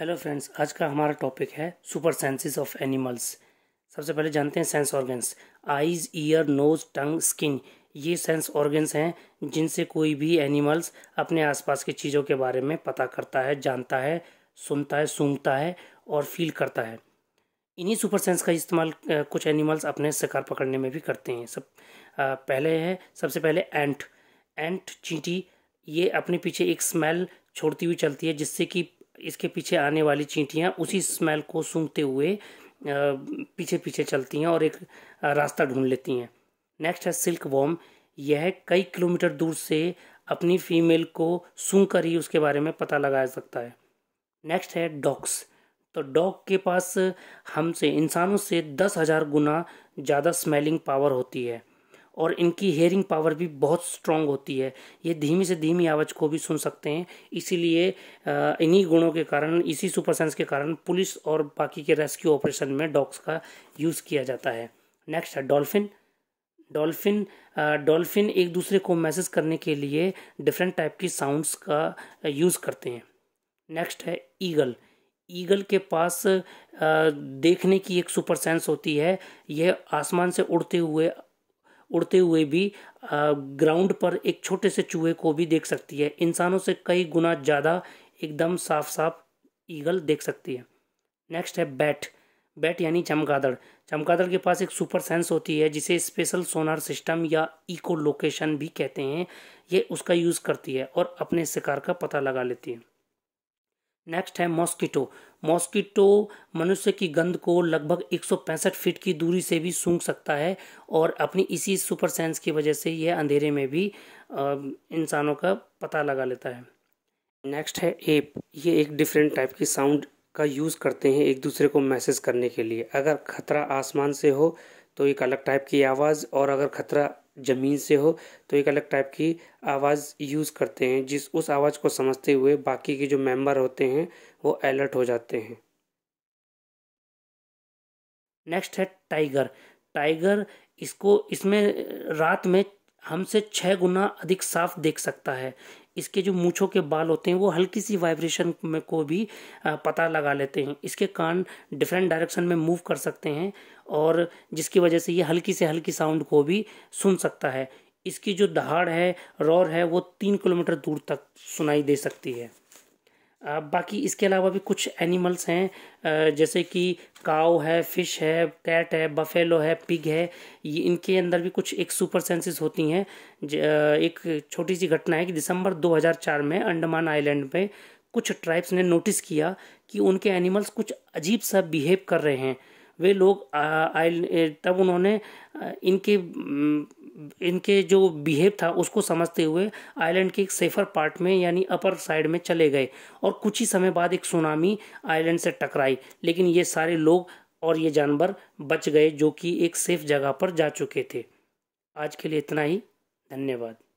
hello friends आज का हमारा टॉपिक है सुपर सेंसेस ऑफ एनिमल्स सबसे पहले जानते हैं sense organs eyes ear nose tongue skin ये सेंस ऑर्गन्स हैं जिनसे कोई भी एनिमल्स अपने आसपास की चीज़ों के बारे में पता करता है जानता है सुनता है सूंघता है और फील करता है इन्हीं सुपर सेंस का इस्तेमाल कुछ एनिमल्स अपने शिकार पकड़ने में भी करते हैं सब आ, पहले है सबसे पहले एंट एंट चींटी ये अपने पीछे एक स्मेल छोड़ती हुई चलती है जिससे कि इसके पीछे आने वाली चींटियाँ उसी स्मेल को सूंघते हुए पीछे पीछे चलती हैं और एक रास्ता ढूंढ लेती हैं नेक्स्ट है सिल्क वॉम यह कई किलोमीटर दूर से अपनी फीमेल को सूंघ कर ही उसके बारे में पता लगा सकता है नेक्स्ट है डॉग्स तो डॉग के पास हमसे इंसानों से दस हज़ार गुना ज़्यादा स्मेलिंग पावर होती है और इनकी हेयरिंग पावर भी बहुत स्ट्रांग होती है ये धीमी से धीमी आवाज़ को भी सुन सकते हैं इसीलिए इन्हीं गुणों के कारण इसी सुपर सेंस के कारण पुलिस और बाकी के रेस्क्यू ऑपरेशन में डॉग्स का यूज़ किया जाता है नेक्स्ट है डॉल्फिन डॉल्फिन डॉल्फिन एक दूसरे को मैसेज करने के लिए डिफरेंट टाइप की साउंड्स का यूज़ करते हैं नेक्स्ट है ईगल ईगल के पास देखने की एक सुपर सेंस होती है यह आसमान से उड़ते हुए उड़ते हुए भी ग्राउंड पर एक छोटे से चूहे को भी देख सकती है इंसानों से कई गुना ज़्यादा एकदम साफ साफ ईगल देख सकती है नेक्स्ट है बैट बैट यानी चमगादड़ चमगादड़ के पास एक सुपर सेंस होती है जिसे स्पेशल सोनार सिस्टम या इको लोकेशन भी कहते हैं ये उसका यूज़ करती है और अपने शिकार का पता लगा लेती है नेक्स्ट है मॉस्किटो मॉस्किटो मनुष्य की गंध को लगभग 165 फीट की दूरी से भी सूंघ सकता है और अपनी इसी सुपर सेंस की वजह से यह अंधेरे में भी इंसानों का पता लगा लेता है नेक्स्ट है एप ये एक डिफरेंट टाइप की साउंड का यूज़ करते हैं एक दूसरे को मैसेज करने के लिए अगर खतरा आसमान से हो तो एक अलग टाइप की आवाज़ और अगर खतरा ज़मीन से हो तो एक अलग टाइप की आवाज़ यूज़ करते हैं जिस उस आवाज़ को समझते हुए बाकी के जो मेंबर होते हैं वो अलर्ट हो जाते हैं नेक्स्ट है टाइगर टाइगर इसको इसमें रात में हमसे छः गुना अधिक साफ देख सकता है इसके जो मूछों के बाल होते हैं वो हल्की सी वाइब्रेशन में को भी पता लगा लेते हैं इसके कान डिफरेंट डायरेक्शन में मूव कर सकते हैं और जिसकी वजह से ये हल्की से हल्की साउंड को भी सुन सकता है इसकी जो दहाड़ है रोर है वो तीन किलोमीटर दूर तक सुनाई दे सकती है बाकी इसके अलावा भी कुछ एनिमल्स हैं जैसे कि काव है फिश है कैट है बफेलो है पिग है ये इनके अंदर भी कुछ एक सुपर सेंसेस होती हैं एक छोटी सी घटना है कि दिसंबर 2004 में अंडमान आइलैंड में कुछ ट्राइब्स ने नोटिस किया कि उनके एनिमल्स कुछ अजीब सा बिहेव कर रहे हैं वे लोग आई तब उन्होंने इनके इनके जो बिहेव था उसको समझते हुए आइलैंड के एक सेफर पार्ट में यानी अपर साइड में चले गए और कुछ ही समय बाद एक सुनामी आइलैंड से टकराई लेकिन ये सारे लोग और ये जानवर बच गए जो कि एक सेफ जगह पर जा चुके थे आज के लिए इतना ही धन्यवाद